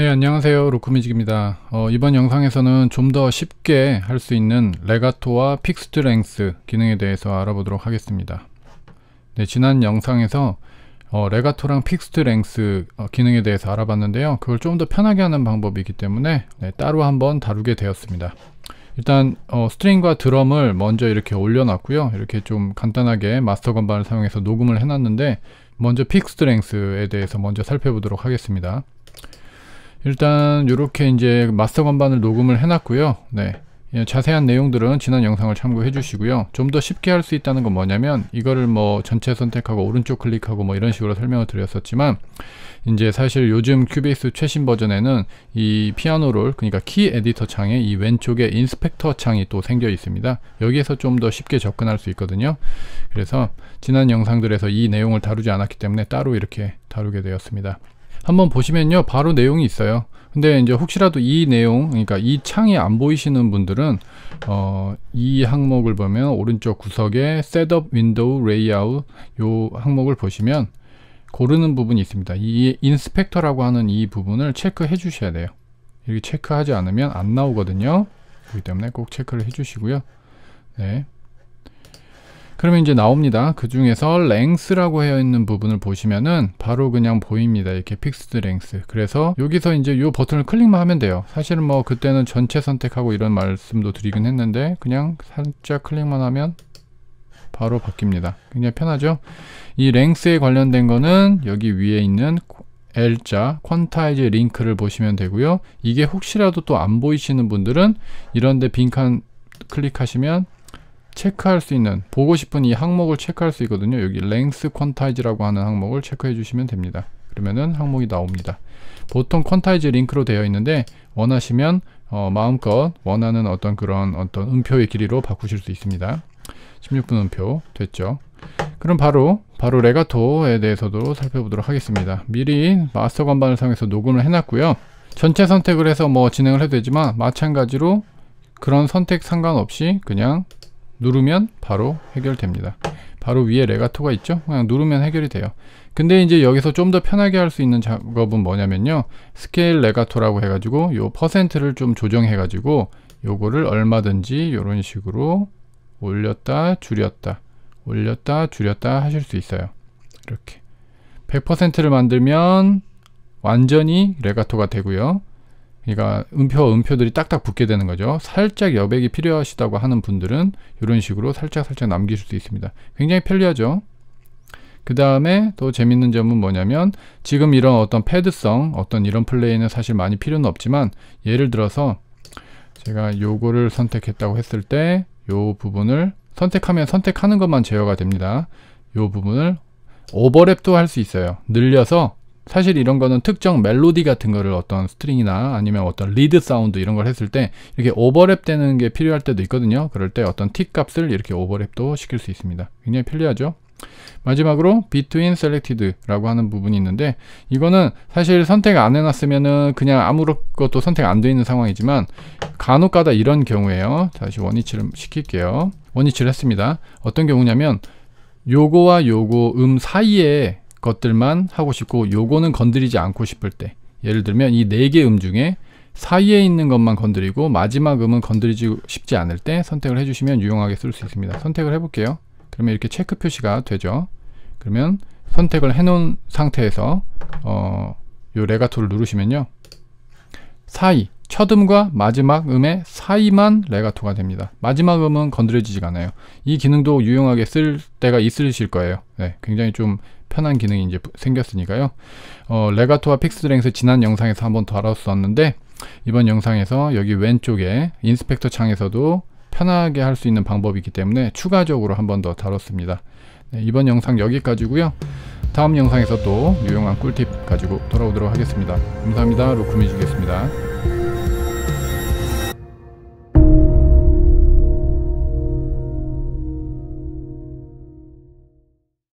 네 안녕하세요 루크뮤직입니다 어, 이번 영상에서는 좀 더 쉽게 할 수 있는 레가토와 픽스트 랭스 기능에 대해서 알아보도록 하겠습니다 네 지난 영상에서 어, 레가토랑 픽스트 랭스 어, 기능에 대해서 알아봤는데요 그걸 좀 더 편하게 하는 방법이기 때문에 네, 따로 한번 다루게 되었습니다 일단 어, 스트링과 드럼을 먼저 이렇게 올려놨고요 이렇게 좀 간단하게 마스터 건반을 사용해서 녹음을 해놨는데 먼저 픽스트 랭스에 대해서 먼저 살펴보도록 하겠습니다 일단 이렇게 이제 마스터 건반을 녹음을 해놨고요. 네. 예, 자세한 내용들은 지난 영상을 참고해 주시고요. 좀 더 쉽게 할 수 있다는 건 뭐냐면 이거를 뭐 전체 선택하고 오른쪽 클릭하고 뭐 이런 식으로 설명을 드렸었지만 이제 사실 요즘 큐베이스 최신 버전에는 이 피아노를 그러니까 키 에디터 창에 이 왼쪽에 인스펙터 창이 또 생겨 있습니다. 여기에서 좀 더 쉽게 접근할 수 있거든요. 그래서 지난 영상들에서 이 내용을 다루지 않았기 때문에 따로 이렇게 다루게 되었습니다. 한번 보시면요 바로 내용이 있어요 근데 이제 혹시라도 이 내용 그러니까 이 창이 안 보이시는 분들은 어, 이 항목을 보면 오른쪽 구석에 setup window layout 요 항목을 보시면 고르는 부분이 있습니다 이 인스펙터라고 하는 이 부분을 체크해 주셔야 돼요 이렇게 체크하지 않으면 안 나오거든요 그렇기 때문에 꼭 체크를 해 주시고요 네. 그러면 이제 나옵니다. 그 중에서 랭스라고 해 있는 부분을 보시면은 바로 그냥 보입니다. 이렇게 픽스드 랭스. 그래서 여기서 이제 이 버튼을 클릭만 하면 돼요. 사실은 뭐 그때는 전체 선택하고 이런 말씀도 드리긴 했는데 그냥 살짝 클릭만 하면 바로 바뀝니다. 굉장히 편하죠? 이 랭스에 관련된 거는 여기 위에 있는 L자 퀀타이즈 링크를 보시면 되고요. 이게 혹시라도 또 안 보이시는 분들은 이런데 빈칸 클릭하시면 체크할 수 있는 보고 싶은 이 항목을 체크할 수 있거든요. 여기 length quantize라고 하는 항목을 체크해 주시면 됩니다. 그러면은 항목이 나옵니다. 보통 퀀타이즈 링크로 되어 있는데 원하시면 어, 마음껏 원하는 어떤 그런 어떤 음표의 길이로 바꾸실 수 있습니다. 16분 음표 됐죠. 그럼 바로 바로 레가토에 대해서도 살펴보도록 하겠습니다. 미리 마스터 건반을 사용해서 녹음을 해놨고요. 전체 선택을 해서 뭐 진행을 해도 되지만 마찬가지로 그런 선택 상관없이 그냥 누르면 바로 해결됩니다. 바로 위에 레가토가 있죠? 그냥 누르면 해결이 돼요. 근데 이제 여기서 좀 더 편하게 할 수 있는 작업은 뭐냐면요. 스케일 레가토라고 해가지고 요 퍼센트를 좀 조정해가지고 요거를 얼마든지 요런 식으로 올렸다 줄였다 올렸다 줄였다 하실 수 있어요. 이렇게 100%를 만들면 완전히 레가토가 되고요. 그러니까 음표 와 음표들이 딱딱 붙게 되는 거죠. 살짝 여백이 필요하시다고 하는 분들은 이런 식으로 살짝 살짝 남길 수도 있습니다. 굉장히 편리하죠. 그 다음에 또 재밌는 점은 뭐냐면 지금 이런 어떤 패드성 어떤 이런 플레이는 사실 많이 필요는 없지만 예를 들어서 제가 요거를 선택했다고 했을 때 요 부분을 선택하면 선택하는 것만 제어가 됩니다. 요 부분을 오버랩도 할 수 있어요. 늘려서 사실 이런 거는 특정 멜로디 같은 거를 어떤 스트링이나 아니면 어떤 리드 사운드 이런 걸 했을 때 이렇게 오버랩 되는 게 필요할 때도 있거든요. 그럴 때 어떤 틱 값을 이렇게 오버랩도 시킬 수 있습니다. 굉장히 편리하죠. 마지막으로 between selected라고 하는 부분이 있는데 이거는 사실 선택 안 해놨으면은 그냥 아무것도 선택 안 돼 있는 상황이지만 간혹가다 이런 경우에요. 다시 원위치를 시킬게요. 원위치를 했습니다. 어떤 경우냐면 요거와 요거 음 사이에 것들만 하고 싶고 요거는 건드리지 않고 싶을 때 예를 들면 이 네 개 음 중에 사이에 있는 것만 건드리고 마지막 음은 건드리지 싶지 않을 때 선택을 해주시면 유용하게 쓸 수 있습니다. 선택을 해볼게요. 그러면 이렇게 체크 표시가 되죠. 그러면 선택을 해놓은 상태에서 어, 요 레가토를 누르시면요. 사이, 첫 음과 마지막 음의 사이만 레가토가 됩니다. 마지막 음은 건드려지지가 않아요. 이 기능도 유용하게 쓸 때가 있으실 거예요. 네, 굉장히 좀 편한 기능이 이제 생겼으니까요. 어, 레가토와 픽스드랭스 지난 영상에서 한번 다뤘었는데 이번 영상에서 여기 왼쪽에 인스펙터 창에서도 편하게 할 수 있는 방법이기 때문에 추가적으로 한 번 더 다뤘습니다. 네, 이번 영상 여기까지고요. 다음 영상에서 또 유용한 꿀팁 가지고 돌아오도록 하겠습니다. 감사합니다. 로크미즈겠습니다